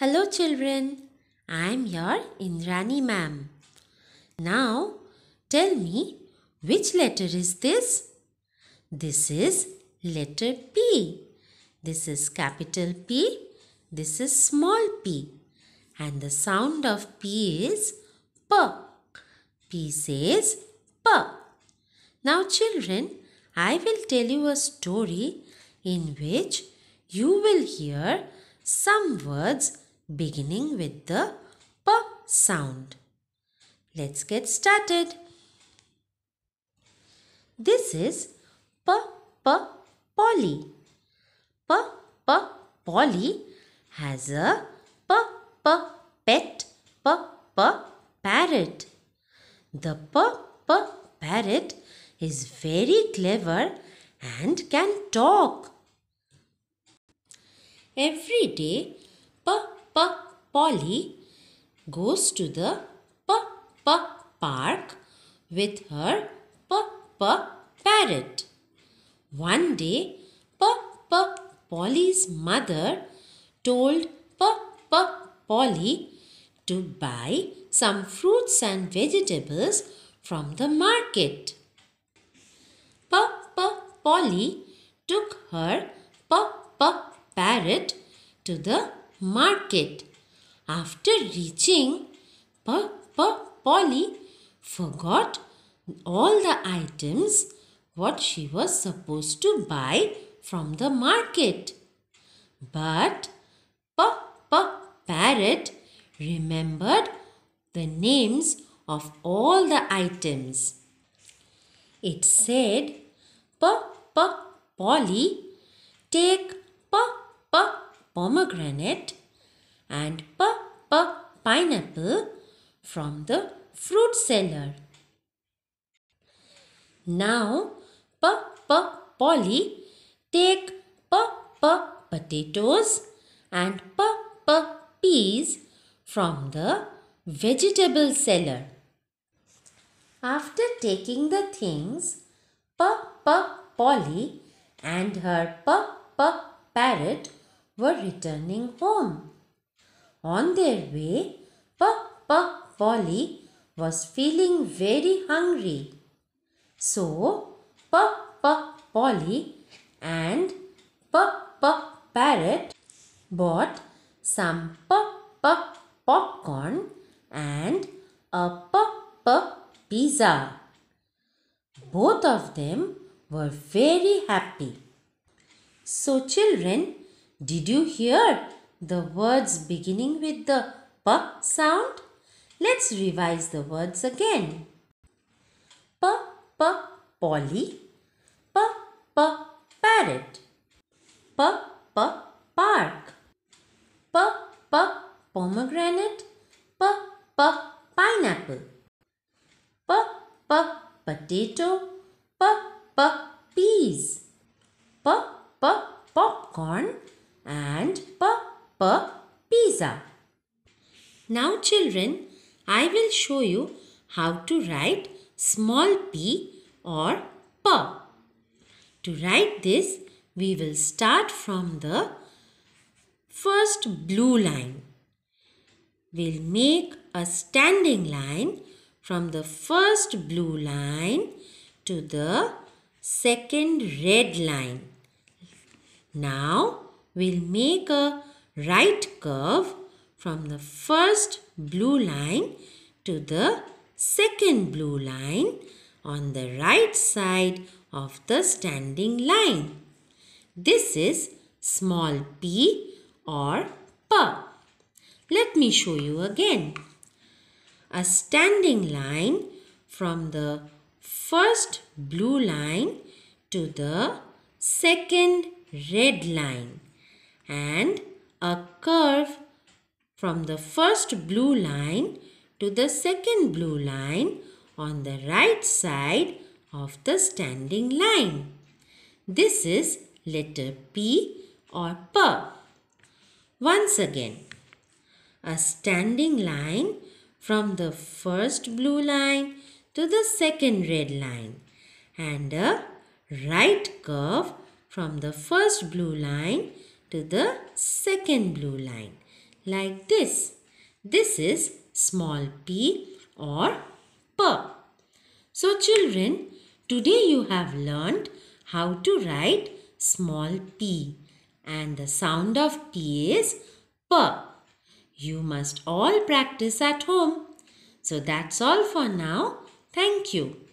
Hello children, I am your Indrani ma'am. Now tell me which letter is this? This is letter P. This is capital P. This is small p. And the sound of P is P. P says P. Now children, I will tell you a story in which you will hear some words beginning with the P sound. Let's get started. This is P P Polly. P P Polly has a P P pet P P parrot. The P P parrot is very clever and can talk. Every day, P Polly goes to the p p park with her p p parrot. One day, p p Polly's mother told p p Polly to buy some fruits and vegetables from the market. P p Polly took her p p parrot to the market after reaching P- P- Polly forgot all the items what she was supposed to buy from the market. But P- P- Parrot remembered the names of all the items. It said, P P Polly, take P P pomegranate and P pineapple from the fruit seller. Now, P P Polly take P P potatoes and P P peas from the vegetable seller. After taking the things, P P Polly and her P P parrot were returning home. On their way, Puck Puck Polly was feeling very hungry. So, Puck Puck Polly and Puck Puck Parrot bought some Puck Puck popcorn and a Puck Puck pizza. Both of them were very happy. So, children, did you hear the words beginning with the p sound? Let's revise the words again. P p polly, p p parrot, p p park, p p pomegranate, p p pineapple, p p potato, p p peas, p p popcorn. Now children, I will show you how to write small p or p. To write this, we will start from the first blue line. We'll make a standing line from the first blue line to the second red line. Now, we'll make a right curve from the first blue line to the second blue line on the right side of the standing line. This is small p or p. Let me show you again. A standing line from the first blue line to the second red line and a curve from the first blue line to the second blue line on the right side of the standing line. This is letter P or P. Once again, a standing line from the first blue line to the second red line and a right curve from the first blue line to the second blue line like this. This is small p or per. So children, today you have learned how to write small p and the sound of p is per. You must all practice at home. So that's all for now. Thank you.